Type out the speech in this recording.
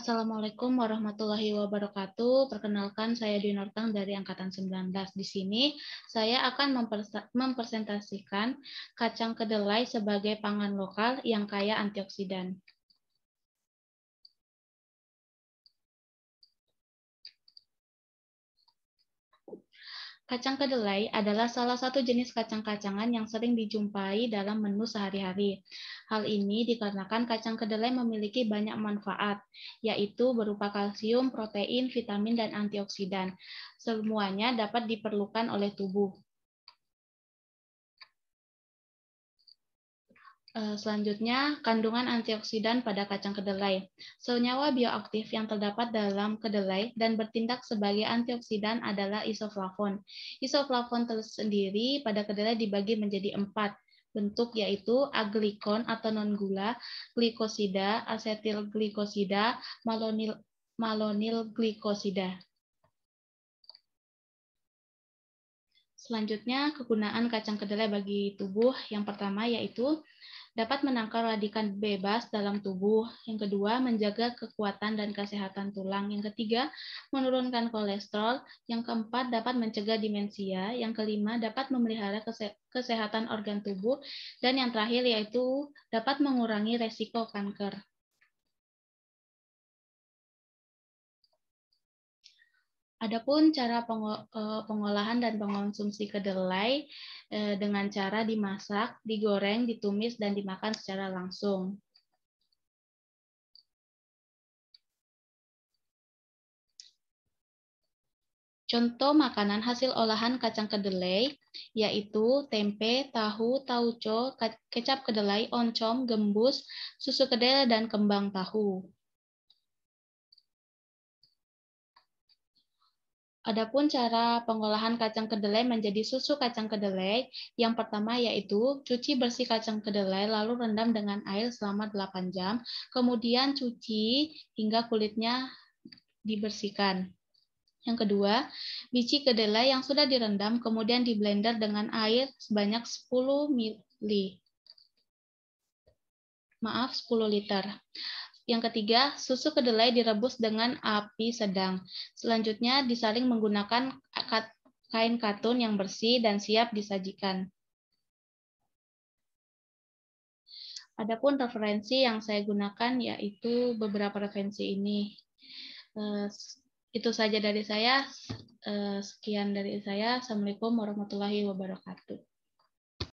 Assalamualaikum warahmatullahi wabarakatuh. Perkenalkan saya Dwi Nortang dari Angkatan 19. Di sini saya akan mempresentasikan kacang kedelai sebagai pangan lokal yang kaya antioksidan. Kacang kedelai adalah salah satu jenis kacang-kacangan yang sering dijumpai dalam menu sehari-hari. Hal ini dikarenakan kacang kedelai memiliki banyak manfaat, yaitu berupa kalsium, protein, vitamin, dan antioksidan. Semuanya dapat diperlukan oleh tubuh. Eh, selanjutnya, kandungan antioksidan pada kacang kedelai. Senyawa bioaktif yang terdapat dalam kedelai dan bertindak sebagai antioksidan adalah isoflavon. Isoflavon tersendiri pada kedelai dibagi menjadi empat bentuk yaitu aglikon atau non-gula, glikosida, asetil glikosida, malonil, malonil glikosida. Selanjutnya, kegunaan kacang kedelai bagi tubuh. Yang pertama yaitu dapat menangkal radikan bebas dalam tubuh. Yang kedua, menjaga kekuatan dan kesehatan tulang. Yang ketiga, menurunkan kolesterol. Yang keempat, dapat mencegah demensia. Yang kelima, dapat memelihara kesehatan organ tubuh. Dan yang terakhir yaitu dapat mengurangi resiko kanker. Adapun cara eh, pengolahan dan pengonsumsi kedelai eh, dengan cara dimasak, digoreng, ditumis, dan dimakan secara langsung. Contoh makanan hasil olahan kacang kedelai yaitu tempe, tahu, tauco, kecap kedelai, oncom, gembus, susu kedelai, dan kembang tahu. Adapun cara pengolahan kacang kedelai menjadi susu kacang kedelai, yang pertama yaitu cuci bersih kacang kedelai lalu rendam dengan air selama 8 jam, kemudian cuci hingga kulitnya dibersihkan. Yang kedua, biji kedelai yang sudah direndam kemudian di blender dengan air sebanyak 10 ml. Maaf, 10 liter. Yang ketiga, susu kedelai direbus dengan api sedang. Selanjutnya, disaring menggunakan kain katun yang bersih dan siap disajikan. Adapun referensi yang saya gunakan yaitu beberapa referensi ini. Eh, itu saja dari saya. Eh, sekian dari saya. Assalamualaikum warahmatullahi wabarakatuh.